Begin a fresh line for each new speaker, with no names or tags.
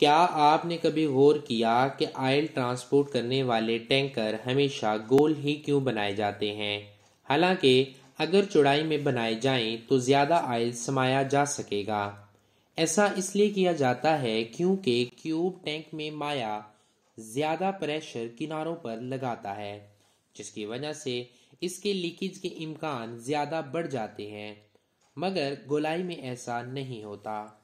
क्या आपने कभी गौर किया कि आयल ट्रांसपोर्ट करने वाले टैंकर हमेशा गोल ही क्यों बनाए जाते हैं हालांकि अगर चौड़ाई में बनाए जाएं तो ज़्यादा आयल समाया जा सकेगा ऐसा इसलिए किया जाता है क्योंकि क्यूब टैंक में माया ज़्यादा प्रेशर किनारों पर लगाता है जिसकी वजह से इसके लीकेज के इम्कान ज़्यादा बढ़ जाते हैं मगर गोलाई में ऐसा नहीं होता